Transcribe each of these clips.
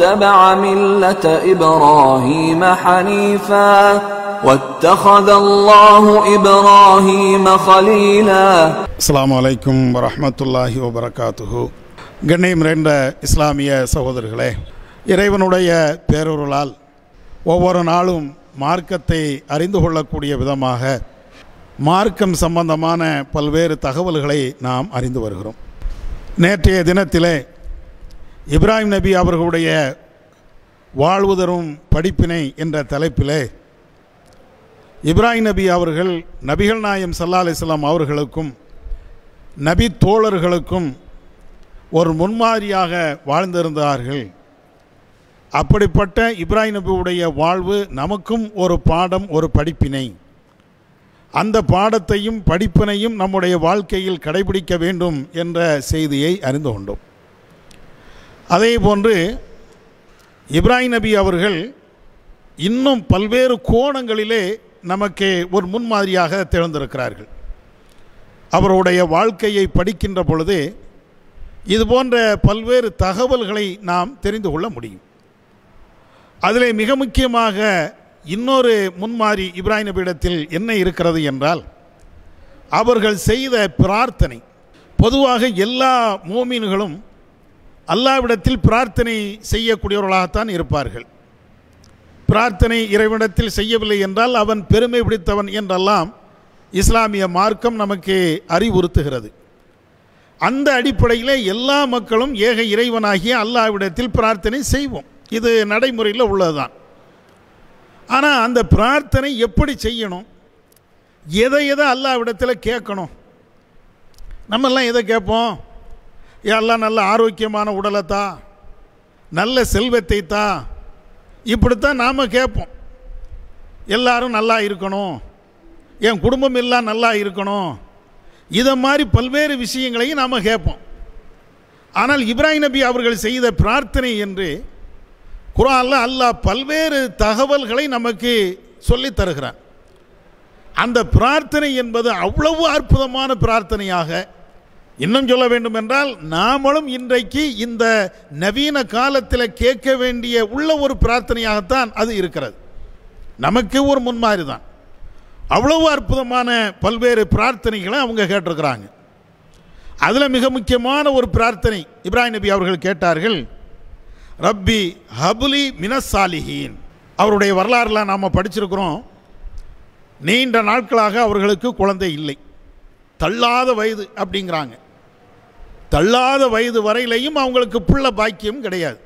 واتبع ملة إبراهيم حنيفا واتخذ الله إبراهيم خليلا السلام عليكم ورحمة الله وبركاته கண்ணியம் ரெண்ட இஸ்லாமிய சகோதரர்களே இறைவனுடைய பேரொருளால் ஒவ்வொரு நாளும் மார்க்கத்தை அறிந்து கொள்ளக்கூடிய விதமாக மார்க்கம் சம்பந்தமான பல்வேறு தகவல்களை நாம் அறிந்து வருகிறோம் நேற்றைய தினத்திலே இப்ராஹிம் நபி அவர்களுடைய வாழ்வுதரும் படிப்பினை என்ற தலைப்பில் இப்ராஹிம் நபி அவர்கள் நபிகள் நாயம் சல்லா அலிஸ்லாம் அவர்களுக்கும் நபி தோழர்களுக்கும் ஒரு முன்மாதிரியாக வாழ்ந்திருந்தார்கள் அப்படிப்பட்ட இப்ராஹிம் நபியுடைய வாழ்வு நமக்கும் ஒரு பாடம் ஒரு படிப்பினை அந்த பாடத்தையும் படிப்பினையும் நம்முடைய வாழ்க்கையில் கடைபிடிக்க வேண்டும் என்ற செய்தியை அறிந்து கொண்டோம் அதே போன்று இப்ராஹிம் நபி அவர்கள் இன்னும் பல்வேறு கோணங்களிலே நமக்கு ஒரு முன்மாதிரியாக திறந்திருக்கிறார்கள் அவருடைய வாழ்க்கையை படிக்கின்ற பொழுது இது போன்ற பல்வேறு தகவல்களை நாம் தெரிந்து கொள்ள முடியும் அதில் மிக முக்கியமாக இன்னொரு முன்மாறி இப்ராஹிம் நபியிடத்தில் என்ன இருக்கிறது என்றால் அவர்கள் செய்த பிரார்த்தனை பொதுவாக எல்லா மோமீன்களும் அல்லாவிடத்தில் பிரார்த்தனை செய்யக்கூடியவர்களாகத்தான் இருப்பார்கள் பிரார்த்தனை இறைவனிடத்தில் செய்யவில்லை என்றால் அவன் பெருமை பிடித்தவன் என்றெல்லாம் இஸ்லாமிய மார்க்கம் நமக்கு அறிவுறுத்துகிறது அந்த அடிப்படையில் எல்லா மக்களும் ஏக இறைவனாகிய அல்லாவிடத்தில் பிரார்த்தனை செய்வோம் இது நடைமுறையில் உள்ளதுதான் ஆனால் அந்த பிரார்த்தனை எப்படி செய்யணும் எதை எதை அல்லாவிடத்தில் கேட்கணும் நம்மெல்லாம் எதை கேட்போம் எல்லாம் நல்ல ஆரோக்கியமான உடலை தான் நல்ல செல்வத்தை தான் இப்படித்தான் நாம் கேட்போம் எல்லாரும் நல்லா இருக்கணும் என் குடும்பம் எல்லாம் நல்லா இருக்கணும் இதை மாதிரி பல்வேறு விஷயங்களையும் நாம் கேட்போம் ஆனால் இப்ராஹிம் நபி அவர்கள் செய்த பிரார்த்தனை என்று குரான்ல அல்லாஹ் பல்வேறு தகவல்களை நமக்கு சொல்லி தருகிறார் அந்த பிரார்த்தனை என்பது அவ்வளவு அற்புதமான பிரார்த்தனையாக இன்னும் சொல்ல வேண்டும் என்றால் நாமளும் இன்றைக்கு இந்த நவீன காலத்தில் கேட்க வேண்டிய உள்ள ஒரு பிரார்த்தனையாகத்தான் அது இருக்கிறது நமக்கு ஒரு முன்மாதிரி தான் அவ்வளவு அற்புதமான பல்வேறு பிரார்த்தனைகளை அவங்க கேட்டிருக்கிறாங்க அதில் மிக முக்கியமான ஒரு பிரார்த்தனை இப்ராஹிம் நபி அவர்கள் கேட்டார்கள் ரப்பி ஹபுலி மினசாலிஹீன் அவருடைய வரலாறுல நாம் படிச்சிருக்கிறோம் நீண்ட நாட்களாக அவர்களுக்கு குழந்தை இல்லை தள்ளாத வயது அப்படிங்கிறாங்க தள்ளாத வயது வரையிலையும் அவங்களுக்கு புள்ள பாக்கியம் கிடையாது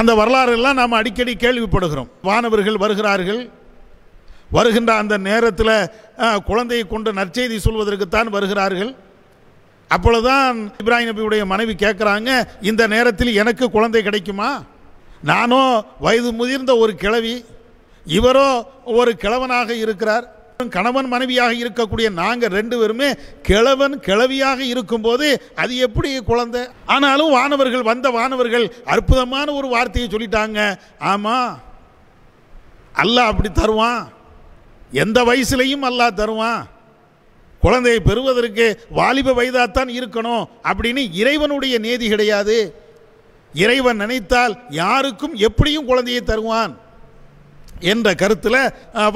அந்த வரலாறெல்லாம் நாம் அடிக்கடி கேள்விப்படுகிறோம் வானவர்கள் வருகிறார்கள் வருகின்ற அந்த நேரத்தில் குழந்தையை கொண்டு நற்செய்தி சொல்வதற்குத்தான் வருகிறார்கள் அப்பொழுதுதான் இப்ராஹிம் நபியுடைய மனைவி கேட்குறாங்க இந்த நேரத்தில் எனக்கு குழந்தை கிடைக்குமா நானோ வயது முதிர்ந்த ஒரு கிழவி இவரோ ஒரு கிழவனாக இருக்கிறார் கணவன் மனைவியாக இருக்கக்கூடிய நாங்கள் ரெண்டு பேருமே கிழவன் கிழவியாக இருக்கும்போது அது எப்படி குழந்தை ஆனாலும் வானவர்கள் வந்த வானவர்கள் அற்புதமான ஒரு வார்த்தையை சொல்லிட்டாங்க ஆமாம் அல்லாஹ் அப்படி தருவான் எந்த வயசுலையும் அல்லாஹ் தருவான் குழந்தையை பெறுவதற்கு வாலிப வயதாகத்தான் இருக்கணும் அப்படின்னு இறைவனுடைய நேதி கிடையாது இறைவன் நினைத்தால் யாருக்கும் எப்படியும் குழந்தையை தருவான் என்ற கருத்தில்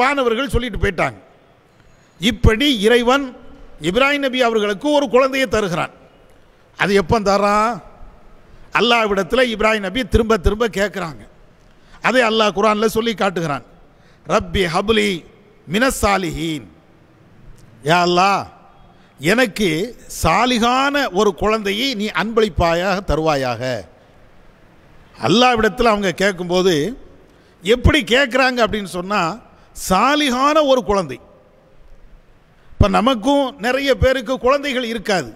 வானவர்கள் சொல்லிட்டு போயிட்டாங்க இப்படி இறைவன் இப்ராஹிம் நபி அவர்களுக்கு ஒரு குழந்தையை தருகிறான் அது எப்போ தர்றான் அல்லாவிடத்தில் இப்ராஹிம் நபி திரும்ப திரும்ப கேட்குறாங்க அதை அல்லாஹ் குரானில் சொல்லி காட்டுகிறான் ரப்பி ஹபுலி மினசாலிஹீன் யா அல்லா எனக்கு சாலிகான ஒரு குழந்தையை நீ அன்பளிப்பாயாக தருவாயாக அல்லாவிடத்தில் அவங்க கேட்கும்போது எப்படி கேட்குறாங்க அப்படின்னு சொன்னால் சாலிகான ஒரு குழந்தை இப்போ நமக்கும் நிறைய பேருக்கு குழந்தைகள் இருக்காது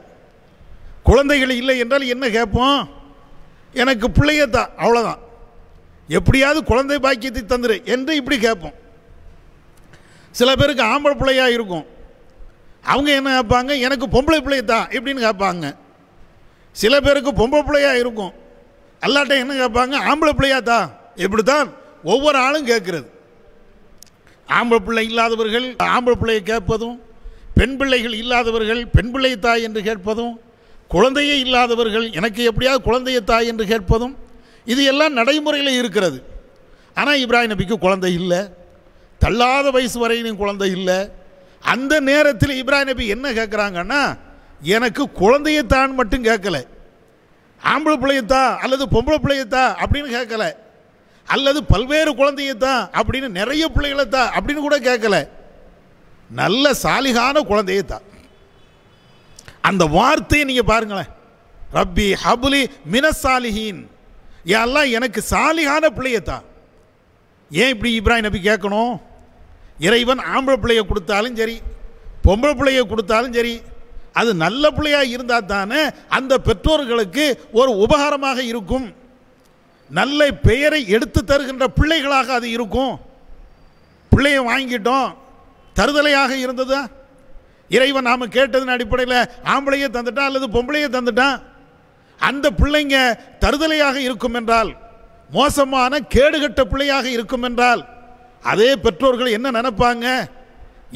குழந்தைகள் இல்லை என்றால் என்ன கேட்போம் எனக்கு பிள்ளைய தான் அவ்வளோதான் எப்படியாவது குழந்தை பாக்கியத்தை தந்துரு என்று இப்படி கேட்போம் சில பேருக்கு ஆம்பளை பிள்ளையாக இருக்கும் அவங்க என்ன கேட்பாங்க எனக்கு பொம்பளை பிள்ளைய தான் இப்படின்னு கேட்பாங்க சில பேருக்கு பொம்பளை பிள்ளையாக இருக்கும் எல்லாட்டையும் என்ன கேட்பாங்க ஆம்பளை பிள்ளையா தான் இப்படி தான் ஒவ்வொரு ஆளும் கேட்குறது ஆம்பளை பிள்ளை இல்லாதவர்கள் ஆம்பளை பிள்ளையை கேட்பதும் பெண் பிள்ளைகள் இல்லாதவர்கள் பெண் பிள்ளை தாய் என்று கேட்பதும் குழந்தையே இல்லாதவர்கள் எனக்கு எப்படியாவது குழந்தைய தாய் என்று கேட்பதும் இது எல்லாம் நடைமுறையில் இருக்கிறது ஆனால் இப்ராஹிம் நபிக்கு குழந்தை இல்லை தள்ளாத வயசு வரையிலும் குழந்தை இல்லை அந்த நேரத்தில் இப்ராஹிம் நபி என்ன கேட்குறாங்கன்னா எனக்கு குழந்தையத்தான் மட்டும் கேட்கல ஆம்பளை பிள்ளையத்தா அல்லது பொம்பளை பிள்ளையத்தா அப்படின்னு கேட்கல அல்லது பல்வேறு குழந்தையத்தான் அப்படின்னு நிறைய பிள்ளைகளத்தா அப்படின்னு கூட கேட்கலை நல்ல சாலிகான குழந்தையை தா அந்த வார்த்தையை நீங்கள் பாருங்களேன் ரப்பி ஹபுலி மினசாலிஹீன் எல்லாம் எனக்கு சாலிகான பிள்ளையை தா ஏன் இப்படி இப்ராஹிம் நபி கேட்கணும் இறைவன் ஆம்பளை பிள்ளைய கொடுத்தாலும் சரி பொம்பளை பிள்ளைய கொடுத்தாலும் சரி அது நல்ல பிள்ளையாக இருந்தால் தானே அந்த பெற்றோர்களுக்கு ஒரு உபகாரமாக இருக்கும் நல்ல பெயரை எடுத்து தருகின்ற பிள்ளைகளாக அது இருக்கும் பிள்ளைய வாங்கிட்டோம் தருதலையாக இருந்ததா இறைவன் நாம் கேட்டதன் அடிப்படையில் ஆம்பளையே தந்துட்டான் அல்லது பொம்பளையே தந்துட்டான் அந்த பிள்ளைங்க தருதலையாக இருக்கும் என்றால் மோசமான கேடுகட்ட பிள்ளையாக இருக்கும் என்றால் அதே பெற்றோர்கள் என்ன நினைப்பாங்க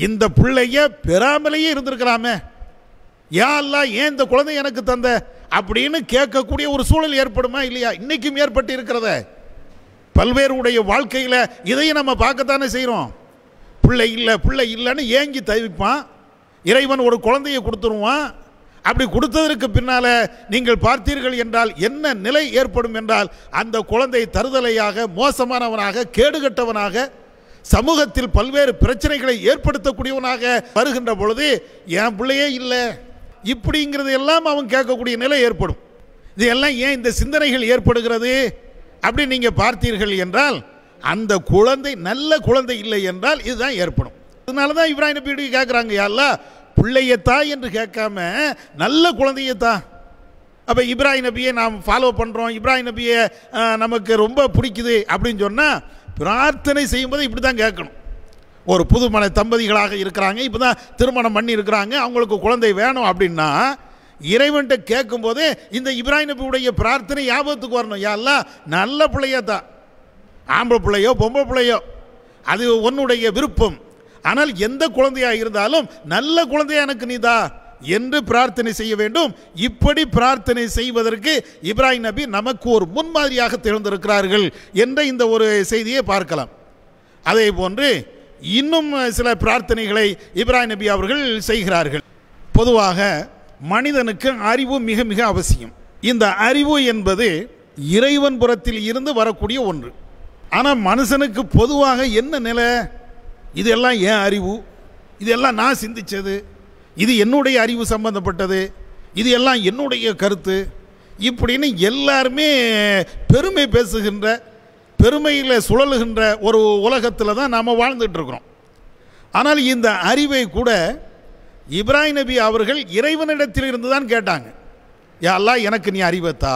இந்த பிள்ளைய பெறாமலேயே இருந்திருக்கிறாமே ஏன் அல்ல ஏன் இந்த குழந்தை எனக்கு தந்த அப்படின்னு கேட்கக்கூடிய ஒரு சூழல் ஏற்படுமா இல்லையா இன்றைக்கும் ஏற்பட்டு இருக்கிறத பல்வேறு உடைய வாழ்க்கையில் இதையும் நம்ம பார்க்கத்தானே செய்கிறோம் பிள்ளை இல்லை பிள்ளை இல்லைன்னு ஏங்கி தவிப்பான் இறைவன் ஒரு குழந்தையை கொடுத்துருவான் அப்படி கொடுத்ததற்கு பின்னால் நீங்கள் பார்த்தீர்கள் என்றால் என்ன நிலை ஏற்படும் என்றால் அந்த குழந்தை தருதலையாக மோசமானவனாக கேடுகட்டவனாக சமூகத்தில் பல்வேறு பிரச்சனைகளை ஏற்படுத்தக்கூடியவனாக வருகின்ற பொழுது என் பிள்ளையே இல்லை இப்படிங்கிறது எல்லாம் அவன் கேட்கக்கூடிய நிலை ஏற்படும் இது எல்லாம் ஏன் இந்த சிந்தனைகள் ஏற்படுகிறது அப்படி நீங்கள் பார்த்தீர்கள் என்றால் அந்த குழந்தை நல்ல குழந்தை இல்லை என்றால் இதுதான் ஏற்படும் அதனால தான் இப்ராஹிம் நபி கேட்குறாங்க யாரா பிள்ளையத்தா என்று கேட்காம நல்ல குழந்தையத்தா அப்போ இப்ராஹிம் நபியை நாம் ஃபாலோ பண்ணுறோம் இப்ராஹிம் நபியை நமக்கு ரொம்ப பிடிக்குது அப்படின்னு சொன்னால் பிரார்த்தனை செய்யும்போது இப்படி தான் கேட்கணும் ஒரு புதுமண தம்பதிகளாக இருக்கிறாங்க இப்போ தான் திருமணம் பண்ணி இருக்கிறாங்க அவங்களுக்கு குழந்தை வேணும் அப்படின்னா இறைவன்கிட்ட கேட்கும்போது இந்த இப்ராஹிம் நபியுடைய பிரார்த்தனை ஞாபகத்துக்கு வரணும் யாரெல்லாம் நல்ல பிள்ளையா தான் ஆம்பளை பிள்ளையோ பொம்பளை பிள்ளையோ அது உன்னுடைய விருப்பம் ஆனால் எந்த குழந்தையாக இருந்தாலும் நல்ல குழந்தையா எனக்கு நீதா என்று பிரார்த்தனை செய்ய வேண்டும் இப்படி பிரார்த்தனை செய்வதற்கு இப்ராஹிம் நபி நமக்கு ஒரு முன்மாதிரியாக திகழ்ந்திருக்கிறார்கள் என்ற இந்த ஒரு செய்தியை பார்க்கலாம் அதே போன்று இன்னும் சில பிரார்த்தனைகளை இப்ராஹிம் நபி அவர்கள் செய்கிறார்கள் பொதுவாக மனிதனுக்கு அறிவு மிக மிக அவசியம் இந்த அறிவு என்பது இறைவன் புறத்தில் இருந்து வரக்கூடிய ஒன்று ஆனால் மனுஷனுக்கு பொதுவாக என்ன நிலை இதெல்லாம் ஏன் அறிவு இதெல்லாம் நான் சிந்தித்தது இது என்னுடைய அறிவு சம்பந்தப்பட்டது இது எல்லாம் என்னுடைய கருத்து இப்படின்னு எல்லாருமே பெருமை பேசுகின்ற பெருமையில் சுழலுகின்ற ஒரு உலகத்தில் தான் நாம் வாழ்ந்துட்டுருக்குறோம் ஆனால் இந்த அறிவை கூட இப்ராஹிம் நபி அவர்கள் இறைவனிடத்தில் இருந்து தான் கேட்டாங்க யா எனக்கு நீ அறிவத்தா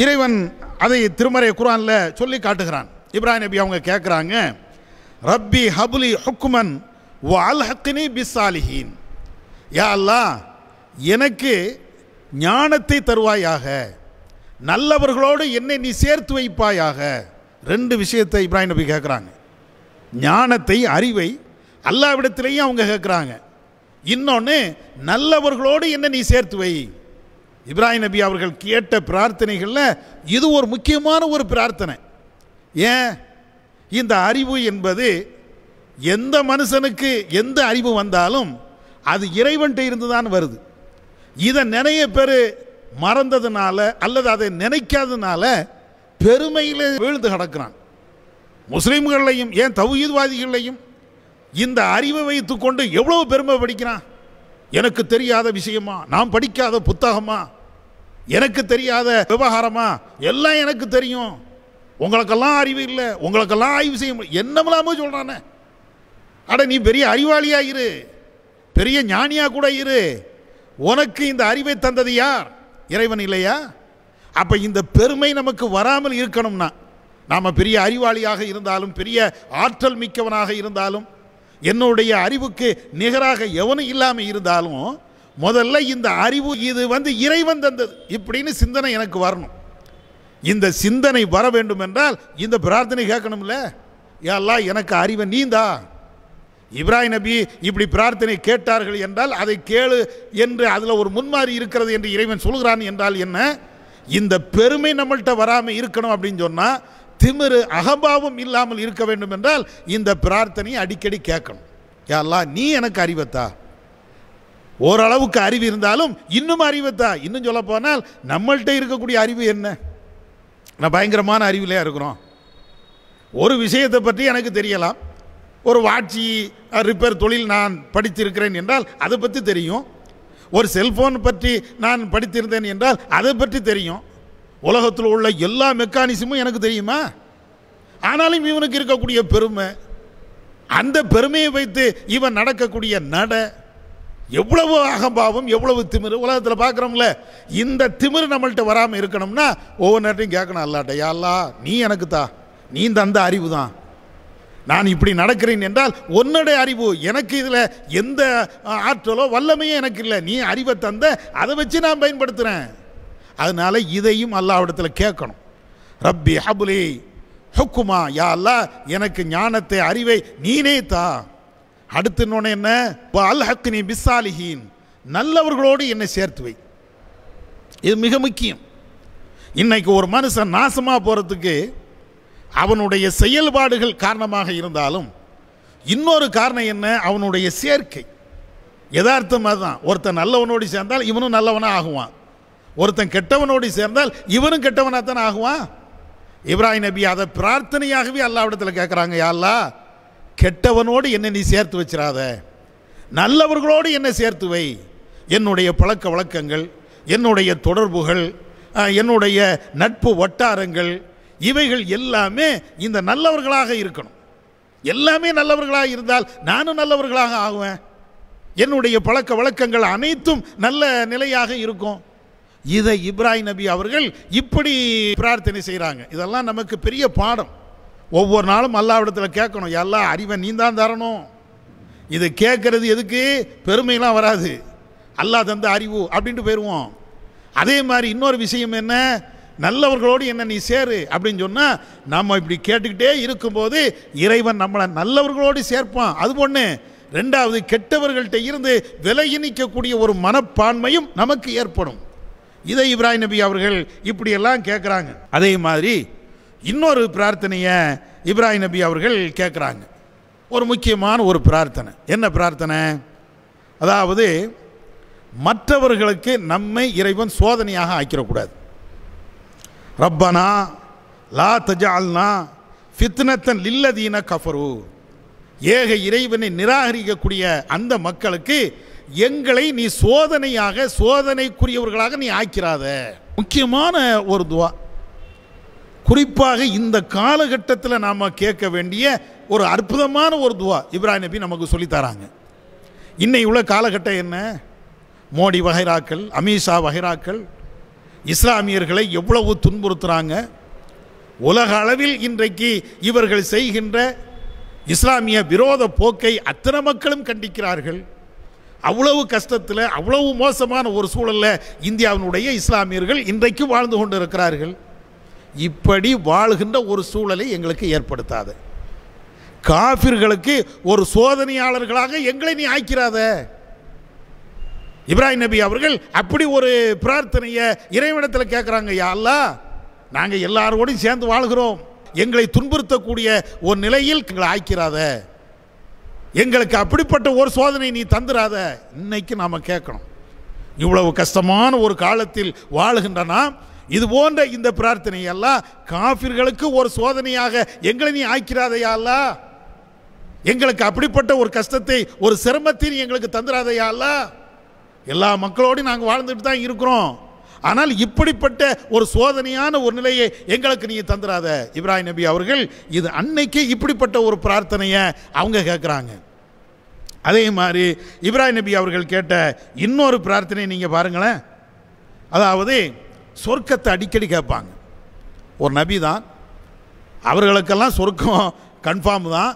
இறைவன் அதை திருமறை குரானில் சொல்லி காட்டுகிறான் இப்ராஹிம் நபி அவங்க கேட்குறாங்க ரப்பி ஹபுலி ஹுக்குமன் வ அல் பிசாலிஹீன் யா அல்லா எனக்கு ஞானத்தை தருவாயாக நல்லவர்களோடு என்னை நீ சேர்த்து வைப்பாயாக ரெண்டு விஷயத்தை இப்ராஹிம் நபி கேட்குறாங்க ஞானத்தை அறிவை அல்லாவிடத்திலையும் அவங்க கேட்குறாங்க இன்னொன்று நல்லவர்களோடு என்ன நீ சேர்த்து வை இப்ராஹிம் நபி அவர்கள் கேட்ட பிரார்த்தனைகளில் இது ஒரு முக்கியமான ஒரு பிரார்த்தனை ஏன் இந்த அறிவு என்பது எந்த மனுஷனுக்கு எந்த அறிவு வந்தாலும் அது இறைவன்கிட்ட இருந்து தான் வருது இதை நிறைய பேர் மறந்ததுனால அல்லது அதை நினைக்காததுனால பெருமையில் வீழ்ந்து கிடக்கிறான் முஸ்லீம்களையும் ஏன் தௌஹீத்வாதிகளையும் இந்த அறிவை வைத்துக்கொண்டு எவ்வளோ பெருமை படிக்கிறான் எனக்கு தெரியாத விஷயமா நாம் படிக்காத புத்தகமா எனக்கு தெரியாத விவகாரமா எல்லாம் எனக்கு தெரியும் உங்களுக்கெல்லாம் அறிவு இல்லை உங்களுக்கெல்லாம் ஆய்வு செய்ய என்னமில்லாமல் சொல்கிறானே அட நீ பெரிய அறிவாளியாக இரு பெரிய ஞானியாக கூட இரு உனக்கு இந்த அறிவை தந்தது யார் இறைவன் இல்லையா அப்போ இந்த பெருமை நமக்கு வராமல் இருக்கணும்னா நாம் பெரிய அறிவாளியாக இருந்தாலும் பெரிய ஆற்றல் மிக்கவனாக இருந்தாலும் என்னுடைய அறிவுக்கு நிகராக எவனும் இல்லாமல் இருந்தாலும் முதல்ல இந்த அறிவு இது வந்து இறைவன் தந்தது இப்படின்னு சிந்தனை எனக்கு வரணும் இந்த சிந்தனை வர வேண்டும் என்றால் இந்த பிரார்த்தனை கேட்கணும்ல எல்லாம் எனக்கு அறிவை நீந்தா இப்ராஹிம் நபி இப்படி பிரார்த்தனை கேட்டார்கள் என்றால் அதை கேளு என்று அதில் ஒரு முன்மாறி இருக்கிறது என்று இறைவன் சொல்கிறான் என்றால் என்ன இந்த பெருமை நம்மள்கிட்ட வராமல் இருக்கணும் அப்படின்னு சொன்னால் திமிரு அகபாவம் இல்லாமல் இருக்க வேண்டும் என்றால் இந்த பிரார்த்தனையை அடிக்கடி கேட்கணும் யாரெல்லாம் நீ எனக்கு அறிவத்தா ஓரளவுக்கு அறிவு இருந்தாலும் இன்னும் அறிவத்தா இன்னும் சொல்ல போனால் நம்மள்கிட்ட இருக்கக்கூடிய அறிவு என்ன நான் பயங்கரமான அறிவிலையாக இருக்கிறோம் ஒரு விஷயத்தை பற்றி எனக்கு தெரியலாம் ஒரு வாட்சி ரிப்பேர் தொழில் நான் படித்திருக்கிறேன் என்றால் அதை பற்றி தெரியும் ஒரு செல்ஃபோன் பற்றி நான் படித்திருந்தேன் என்றால் அதை பற்றி தெரியும் உலகத்தில் உள்ள எல்லா மெக்கானிசமும் எனக்கு தெரியுமா ஆனாலும் இவனுக்கு இருக்கக்கூடிய பெருமை அந்த பெருமையை வைத்து இவன் நடக்கக்கூடிய நட எவ்வளவு அகம்பாவம் எவ்வளவு திமிரு உலகத்தில் பார்க்குறோம்ல இந்த திமிரு நம்மள்கிட்ட வராமல் இருக்கணும்னா ஒவ்வொரு நேரத்தையும் கேட்கணும் அல்லாட்ட யாழ்லா நீ எனக்கு தா நீ தந்த அறிவு தான் நான் இப்படி நடக்கிறேன் என்றால் உன்னுடைய அறிவு எனக்கு இதில் எந்த ஆற்றலோ வல்லமையும் எனக்கு இல்லை நீ அறிவை தந்த அதை வச்சு நான் பயன்படுத்துகிறேன் அதனால் இதையும் அல்லாவிடத்தில் கேட்கணும் ரப்பி ஹபுலி ஹுக்குமா யா அல்லா எனக்கு ஞானத்தை அறிவை நீனே தா அடுத்து இன்னொன்று என்ன அல் ஹக்கு நீ நல்லவர்களோடு என்னை சேர்த்து வை இது மிக முக்கியம் இன்னைக்கு ஒரு மனுஷன் நாசமாக போகிறதுக்கு அவனுடைய செயல்பாடுகள் காரணமாக இருந்தாலும் இன்னொரு காரணம் என்ன அவனுடைய சேர்க்கை யதார்த்தம் அதுதான் ஒருத்தன் நல்லவனோடு சேர்ந்தால் இவனும் நல்லவனாக ஆகுவான் ஒருத்தன் கெட்டவனோடு சேர்ந்தால் இவரும் கெட்டவனாக ஆகுவான் இப்ராஹிம் நபி அதை பிரார்த்தனையாகவே அல்லாவிடத்தில் கேட்குறாங்க யாழ்லா கெட்டவனோடு என்னை நீ சேர்த்து வச்சிடாத நல்லவர்களோடு என்னை சேர்த்து வை என்னுடைய பழக்க வழக்கங்கள் என்னுடைய தொடர்புகள் என்னுடைய நட்பு வட்டாரங்கள் இவைகள் எல்லாமே இந்த நல்லவர்களாக இருக்கணும் எல்லாமே நல்லவர்களாக இருந்தால் நானும் நல்லவர்களாக ஆகுவேன் என்னுடைய பழக்க வழக்கங்கள் அனைத்தும் நல்ல நிலையாக இருக்கும் இதை இப்ராஹிம் நபி அவர்கள் இப்படி பிரார்த்தனை செய்கிறாங்க இதெல்லாம் நமக்கு பெரிய பாடம் ஒவ்வொரு நாளும் அல்லாவிடத்தில் கேட்கணும் எல்லா அறிவை நீ தான் தரணும் இது கேட்கறது எதுக்கு பெருமையெல்லாம் வராது அல்லாஹ் தந்த அறிவு அப்படின்ட்டு போயிடுவோம் அதே மாதிரி இன்னொரு விஷயம் என்ன நல்லவர்களோடு என்ன நீ சேரு அப்படின்னு சொன்னால் நம்ம இப்படி கேட்டுக்கிட்டே இருக்கும்போது இறைவன் நம்மளை நல்லவர்களோடு சேர்ப்பான் அது ஒன்று ரெண்டாவது கெட்டவர்கள்ட்ட இருந்து விலகி நிற்கக்கூடிய ஒரு மனப்பான்மையும் நமக்கு ஏற்படும் இதை இப்ராஹிம் நபி அவர்கள் இப்படியெல்லாம் கேட்குறாங்க அதே மாதிரி இன்னொரு பிரார்த்தனையை இப்ராஹிம் நபி அவர்கள் கேட்குறாங்க ஒரு முக்கியமான ஒரு பிரார்த்தனை என்ன பிரார்த்தனை அதாவது மற்றவர்களுக்கு நம்மை இறைவன் சோதனையாக ஆக்கிடக்கூடாது ரப்பனா லா தஜால்னா ஃபித்னத்தன் லில்லதீன கஃபரு ஏக இறைவனை நிராகரிக்கக்கூடிய அந்த மக்களுக்கு எங்களை நீ சோதனையாக சோதனைக்குரியவர்களாக நீ ஆக்கிறாத முக்கியமான ஒரு துவா குறிப்பாக இந்த காலகட்டத்தில் நாம் கேட்க வேண்டிய ஒரு அற்புதமான ஒரு துவா இப்ராஹிம் நபி நமக்கு சொல்லித்தராங்க இன்னை உள்ள காலகட்டம் என்ன மோடி வகைராக்கள் அமித்ஷா வகைராக்கள் இஸ்லாமியர்களை எவ்வளவு துன்புறுத்துகிறாங்க உலக அளவில் இன்றைக்கு இவர்கள் செய்கின்ற இஸ்லாமிய விரோத போக்கை அத்தனை மக்களும் கண்டிக்கிறார்கள் அவ்வளவு கஷ்டத்தில் அவ்வளவு மோசமான ஒரு சூழலில் இந்தியாவினுடைய இஸ்லாமியர்கள் இன்றைக்கு வாழ்ந்து கொண்டு இருக்கிறார்கள் இப்படி வாழ்கின்ற ஒரு சூழலை எங்களுக்கு ஏற்படுத்தாது காஃபிர்களுக்கு ஒரு சோதனையாளர்களாக எங்களை நீ ஆய்க்கிறாத இப்ராஹிம் நபி அவர்கள் அப்படி ஒரு பிரார்த்தனையை இறைவனத்தில் கேட்குறாங்க யாழ்லா நாங்கள் எல்லாரோடையும் சேர்ந்து வாழ்கிறோம் எங்களை துன்புறுத்தக்கூடிய ஒரு நிலையில் எங்களை ஆய்க்கிறாத எங்களுக்கு அப்படிப்பட்ட ஒரு சோதனை நீ தந்துடாத இன்னைக்கு நாம் கேட்கணும் இவ்வளவு கஷ்டமான ஒரு காலத்தில் வாழுகின்றனா இது போன்ற இந்த பிரார்த்தனை எல்லாம் காஃபிர்களுக்கு ஒரு சோதனையாக எங்களை நீ அல்ல எங்களுக்கு அப்படிப்பட்ட ஒரு கஷ்டத்தை ஒரு சிரமத்தை எங்களுக்கு அல்ல எல்லா மக்களோடையும் நாங்கள் வாழ்ந்துட்டு தான் இருக்கிறோம் ஆனால் இப்படிப்பட்ட ஒரு சோதனையான ஒரு நிலையை எங்களுக்கு நீங்கள் தந்துடாத இப்ராஹிம் நபி அவர்கள் இது அன்னைக்கு இப்படிப்பட்ட ஒரு பிரார்த்தனையை அவங்க கேட்குறாங்க அதே மாதிரி இப்ராஹிம் நபி அவர்கள் கேட்ட இன்னொரு பிரார்த்தனை நீங்கள் பாருங்களேன் அதாவது சொர்க்கத்தை அடிக்கடி கேட்பாங்க ஒரு நபி தான் அவர்களுக்கெல்லாம் சொர்க்கம் கன்ஃபார்ம் தான்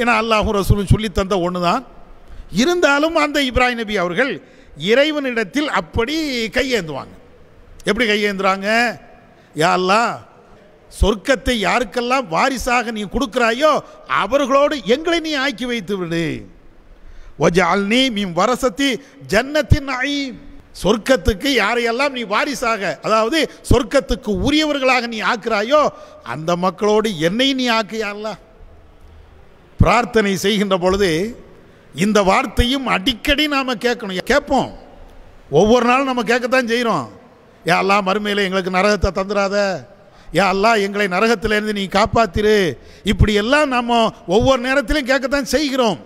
ஏன்னா அல்லாஹும் ரசூலும் சொல்லி தந்த ஒன்று தான் இருந்தாலும் அந்த இப்ராஹிம் நபி அவர்கள் இறைவனிடத்தில் அப்படி கையேந்துவாங்க எப்படி கையேந்துறாங்க யாரெல்லாம் சொர்க்கத்தை யாருக்கெல்லாம் வாரிசாக நீ கொடுக்குறாயோ அவர்களோடு எங்களை நீ ஆக்கி வைத்து விடு ஒஜால் நீ வரசத்தி ஜன்னத்தின் ஆய் சொர்க்கத்துக்கு யாரையெல்லாம் நீ வாரிசாக அதாவது சொர்க்கத்துக்கு உரியவர்களாக நீ ஆக்குறாயோ அந்த மக்களோடு என்னை நீ ஆக்கியாரா பிரார்த்தனை செய்கின்ற பொழுது இந்த வார்த்தையும் அடிக்கடி நாம் கேட்கணும் கேட்போம் ஒவ்வொரு நாளும் நம்ம கேட்கத்தான் செய்கிறோம் ஏ அல்லா மறுமையில் எங்களுக்கு நரகத்தை தந்துடாத ஏ அல்லா எங்களை நரகத்திலேருந்து நீ காப்பாத்திரு இப்படி எல்லாம் நாம் ஒவ்வொரு நேரத்திலையும் கேட்கத்தான் செய்கிறோம்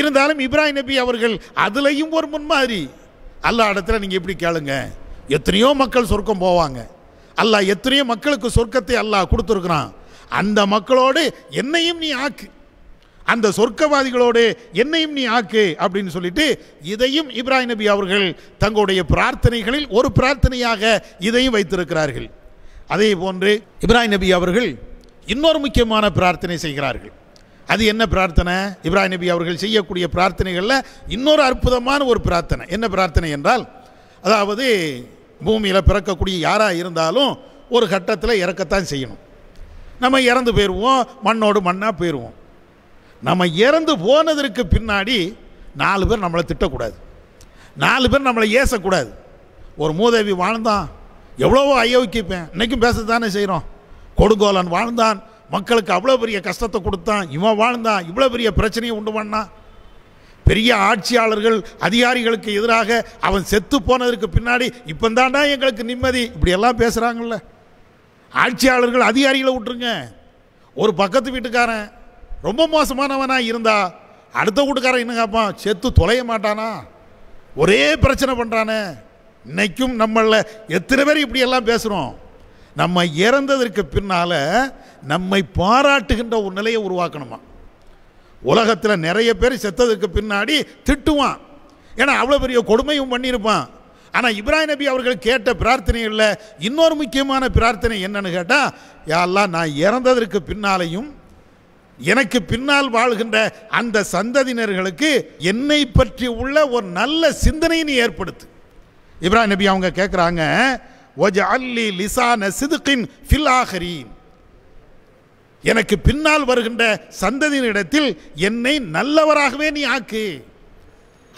இருந்தாலும் இப்ராஹிம் நபி அவர்கள் அதுலேயும் ஒரு முன்மாதிரி அல்லா இடத்துல நீங்கள் இப்படி கேளுங்க எத்தனையோ மக்கள் சொர்க்கம் போவாங்க அல்லாஹ் எத்தனையோ மக்களுக்கு சொர்க்கத்தை அல்லாஹ் கொடுத்துருக்குறான் அந்த மக்களோடு என்னையும் நீ ஆக்கு அந்த சொர்க்கவாதிகளோடு என்னையும் நீ ஆக்கு அப்படின்னு சொல்லிட்டு இதையும் இப்ராஹிம் நபி அவர்கள் தங்களுடைய பிரார்த்தனைகளில் ஒரு பிரார்த்தனையாக இதையும் வைத்திருக்கிறார்கள் அதே போன்று இப்ராஹிம் நபி அவர்கள் இன்னொரு முக்கியமான பிரார்த்தனை செய்கிறார்கள் அது என்ன பிரார்த்தனை இப்ராஹிம் நபி அவர்கள் செய்யக்கூடிய பிரார்த்தனைகளில் இன்னொரு அற்புதமான ஒரு பிரார்த்தனை என்ன பிரார்த்தனை என்றால் அதாவது பூமியில் பிறக்கக்கூடிய யாராக இருந்தாலும் ஒரு கட்டத்தில் இறக்கத்தான் செய்யணும் நம்ம இறந்து போயிடுவோம் மண்ணோடு மண்ணாக போயிடுவோம் நம்ம இறந்து போனதற்கு பின்னாடி நாலு பேர் நம்மளை திட்டக்கூடாது நாலு பேர் நம்மளை ஏசக்கூடாது ஒரு மூதேவி வாழ்ந்தான் எவ்வளவோ அயோக்கிப்பேன் இன்றைக்கும் பேச தானே செய்கிறோம் கொடுங்கோலன் வாழ்ந்தான் மக்களுக்கு அவ்வளோ பெரிய கஷ்டத்தை கொடுத்தான் இவன் வாழ்ந்தான் இவ்வளோ பெரிய பிரச்சனையை உண்டு பண்ணான் பெரிய ஆட்சியாளர்கள் அதிகாரிகளுக்கு எதிராக அவன் செத்து போனதற்கு பின்னாடி இப்போ தாண்டா எங்களுக்கு நிம்மதி இப்படியெல்லாம் பேசுகிறாங்கள்ல ஆட்சியாளர்கள் அதிகாரிகளை விட்டுருங்க ஒரு பக்கத்து வீட்டுக்காரன் ரொம்ப மோசமானவனாக இருந்தா அடுத்த வீட்டுக்காரன் என்ன கேட்பான் செத்து தொலைய மாட்டானா ஒரே பிரச்சனை பண்ணுறானே இன்னைக்கும் நம்மளில் எத்தனை பேர் இப்படியெல்லாம் பேசுகிறோம் நம்ம இறந்ததற்கு பின்னால் நம்மை பாராட்டுகின்ற ஒரு நிலையை உருவாக்கணுமா உலகத்தில் நிறைய பேர் செத்ததுக்கு பின்னாடி திட்டுவான் ஏன்னா அவ்வளோ பெரிய கொடுமையும் பண்ணியிருப்பான் ஆனால் இப்ராஹிம் நபி அவர்கள் கேட்ட இல்லை இன்னொரு முக்கியமான பிரார்த்தனை என்னன்னு கேட்டால் யாரெல்லாம் நான் இறந்ததற்கு பின்னாலையும் எனக்கு பின்னால் வாழ்கின்ற அந்த சந்ததியினர்களுக்கு என்னை பற்றி உள்ள ஒரு நல்ல சிந்தனையை நீ ஏற்படுத்து இப்ராஹிம் நபி அவங்க கேட்குறாங்க அல்லி எனக்கு பின்னால் வருகின்ற சந்ததியினிடத்தில் என்னை நல்லவராகவே நீ ஆக்கு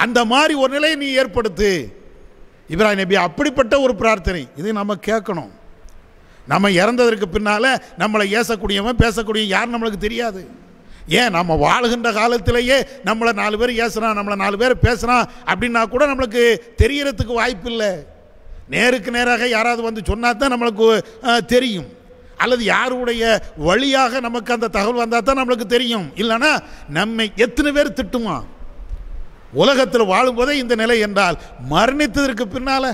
அந்த மாதிரி ஒரு நிலையை நீ ஏற்படுத்து இப்ராஹிம் நபி அப்படிப்பட்ட ஒரு பிரார்த்தனை இதை நம்ம கேட்கணும் நம்ம இறந்ததற்கு பின்னால் நம்மளை ஏசக்கூடியவன் பேசக்கூடிய யார் நம்மளுக்கு தெரியாது ஏன் நம்ம வாழுகின்ற காலத்திலேயே நம்மளை நாலு பேர் ஏசுகிறான் நம்மளை நாலு பேர் பேசுகிறான் அப்படின்னா கூட நம்மளுக்கு தெரிகிறதுக்கு வாய்ப்பு இல்லை நேருக்கு நேராக யாராவது வந்து சொன்னால் தான் நம்மளுக்கு தெரியும் அல்லது யாருடைய வழியாக நமக்கு அந்த தகவல் வந்தால் தான் நம்மளுக்கு தெரியும் இல்லைன்னா நம்மை எத்தனை பேர் திட்டுவான் உலகத்தில் வாழும்போதே இந்த நிலை என்றால் மரணித்ததற்கு பின்னால்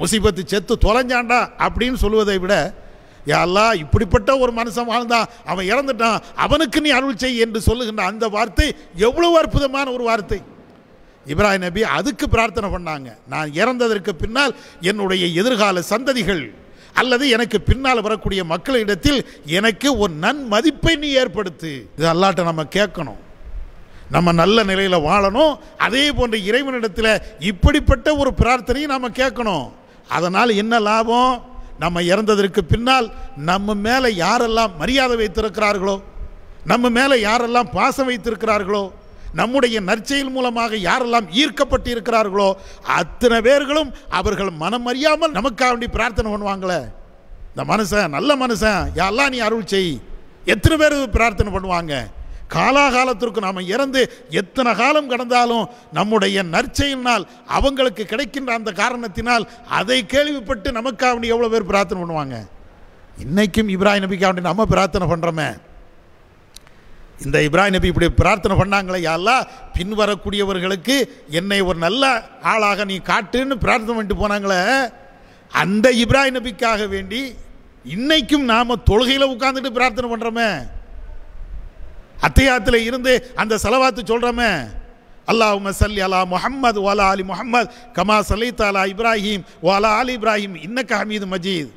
முசிபத்து செத்து தொலைஞ்சாண்டா அப்படின்னு சொல்வதை விட யாரா இப்படிப்பட்ட ஒரு மனுஷன் வாழ்ந்தான் அவன் இறந்துட்டான் அவனுக்கு நீ அருள் செய் என்று சொல்லுகின்ற அந்த வார்த்தை எவ்வளவு அற்புதமான ஒரு வார்த்தை இப்ராஹிம் நபி அதுக்கு பிரார்த்தனை பண்ணாங்க நான் இறந்ததற்கு பின்னால் என்னுடைய எதிர்கால சந்ததிகள் அல்லது எனக்கு பின்னால் வரக்கூடிய மக்களிடத்தில் எனக்கு ஒரு நன்மதிப்பை நீ ஏற்படுத்து இது அல்லாட்ட நம்ம கேட்கணும் நம்ம நல்ல நிலையில் வாழணும் அதே போன்ற இறைவனிடத்தில் இப்படிப்பட்ட ஒரு பிரார்த்தனையும் நாம் கேட்கணும் அதனால் என்ன லாபம் நம்ம இறந்ததற்கு பின்னால் நம்ம மேலே யாரெல்லாம் மரியாதை வைத்திருக்கிறார்களோ நம்ம மேலே யாரெல்லாம் பாசம் வைத்திருக்கிறார்களோ நம்முடைய நற்செயல் மூலமாக யாரெல்லாம் ஈர்க்கப்பட்டு இருக்கிறார்களோ அத்தனை பேர்களும் அவர்கள் மனம் அறியாமல் நமக்காக வேண்டி பிரார்த்தனை பண்ணுவாங்களே இந்த மனுஷன் நல்ல மனுஷன் யாரெல்லாம் நீ அருள் செய் எத்தனை பேர் பிரார்த்தனை பண்ணுவாங்க காலாகாலத்திற்கு நாம் இறந்து எத்தனை காலம் கடந்தாலும் நம்முடைய நற்செயலினால் அவங்களுக்கு கிடைக்கின்ற அந்த காரணத்தினால் அதை கேள்விப்பட்டு நமக்கு அவனு எவ்வளோ பேர் பிரார்த்தனை பண்ணுவாங்க இன்றைக்கும் இப்ராஹிம் நபிக்கு அவனு நம்ம பிரார்த்தனை பண்ணுறோமே இந்த இப்ராஹிம் நபி இப்படி பிரார்த்தனை பண்ணாங்களே யாரா பின்வரக்கூடியவர்களுக்கு என்னை ஒரு நல்ல ஆளாக நீ காட்டுன்னு பிரார்த்தனை பண்ணிட்டு போனாங்களே அந்த இப்ராஹிம் நபிக்காக வேண்டி இன்னைக்கும் நாம் தொழுகையில் உட்காந்துட்டு பிரார்த்தனை பண்ணுறோமே அத்தையாத்தில் இருந்து அந்த செலவாத்து சொல்கிறோமே அல்லாஹும சல்லி அலா முஹம்மது வாலா அலி முஹம்மது கமா சல்லித் அலா இப்ராஹிம் வாலா அலி இப்ராஹிம் இன்னக்க ஹமீது மஜீத்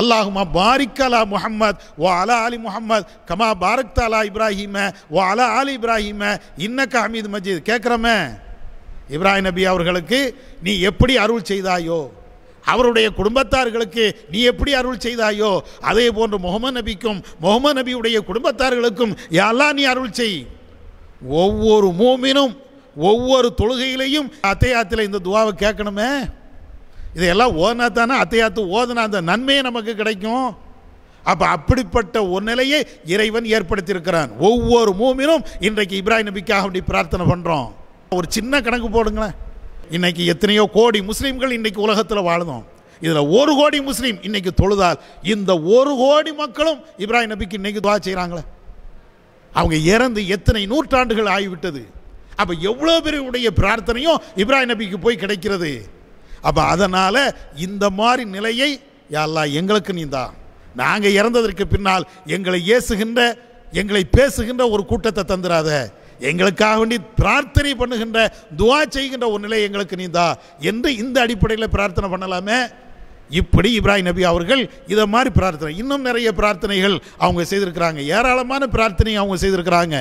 அல்லாஹுமா பாரிக் அலா முஹம்மத் ஓ அலா அலி முஹம்மத் கமா பாரக் தாலா இப்ராஹிம ஓ அலா அலி இப்ராஹிம இன்னக்க ஹமீது மஜீத் கேட்குறோமே இப்ராஹிம் நபி அவர்களுக்கு நீ எப்படி அருள் செய்தாயோ அவருடைய குடும்பத்தார்களுக்கு நீ எப்படி அருள் செய்தாயோ அதே போன்று முகமது நபிக்கும் முகமது நபியுடைய குடும்பத்தார்களுக்கும் யாரெல்லாம் நீ அருள் செய் ஒவ்வொரு மூமினும் ஒவ்வொரு தொழுகையிலையும் அத்தையாத்தில் இந்த துவாவை கேட்கணுமே இதையெல்லாம் ஓதினா தானே அத்தையாத்து ஓதுனா அந்த நன்மையை நமக்கு கிடைக்கும் அப்போ அப்படிப்பட்ட ஒரு நிலையை இறைவன் ஏற்படுத்தியிருக்கிறான் ஒவ்வொரு மூமினும் இன்றைக்கு இப்ராஹிம் நபிக்காக அப்படி பிரார்த்தனை பண்ணுறோம் ஒரு சின்ன கணக்கு போடுங்களேன் இன்றைக்கி எத்தனையோ கோடி முஸ்லீம்கள் இன்றைக்கி உலகத்தில் வாழ்ந்தோம் இதில் ஒரு கோடி முஸ்லீம் இன்றைக்கி தொழுதால் இந்த ஒரு கோடி மக்களும் இப்ராஹிம் நபிக்கு இன்றைக்கி துவா செய்கிறாங்களே அவங்க இறந்து எத்தனை நூற்றாண்டுகள் ஆகிவிட்டது அப்போ எவ்வளோ பேருடைய பிரார்த்தனையும் இப்ராஹிம் நபிக்கு போய் கிடைக்கிறது அப்போ அதனால் இந்த மாதிரி நிலையை யாரெல்லாம் எங்களுக்கு நீந்தான் நாங்கள் இறந்ததற்கு பின்னால் எங்களை ஏசுகின்ற எங்களை பேசுகின்ற ஒரு கூட்டத்தை தந்துடாத எங்களுக்காக வேண்டி பிரார்த்தனை பண்ணுகின்ற துவா செய்கின்ற ஒரு நிலை எங்களுக்கு நீந்தா என்று இந்த அடிப்படையில் பிரார்த்தனை பண்ணலாமே இப்படி இப்ராஹிம் நபி அவர்கள் இதை மாதிரி பிரார்த்தனை இன்னும் நிறைய பிரார்த்தனைகள் அவங்க செய்திருக்கிறாங்க ஏராளமான பிரார்த்தனை அவங்க செய்திருக்கிறாங்க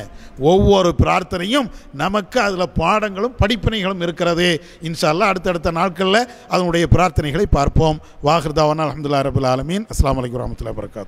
ஒவ்வொரு பிரார்த்தனையும் நமக்கு அதில் பாடங்களும் படிப்பினைகளும் இருக்கிறது இன்ஷால்லா அடுத்தடுத்த நாட்களில் அதனுடைய பிரார்த்தனைகளை பார்ப்போம் வாஹிர்தாவான் அலமதுல்லா ரபுல் ஆலமீன் அஸ்லாம் வலைக்கம் வரமத்துல வரகாத்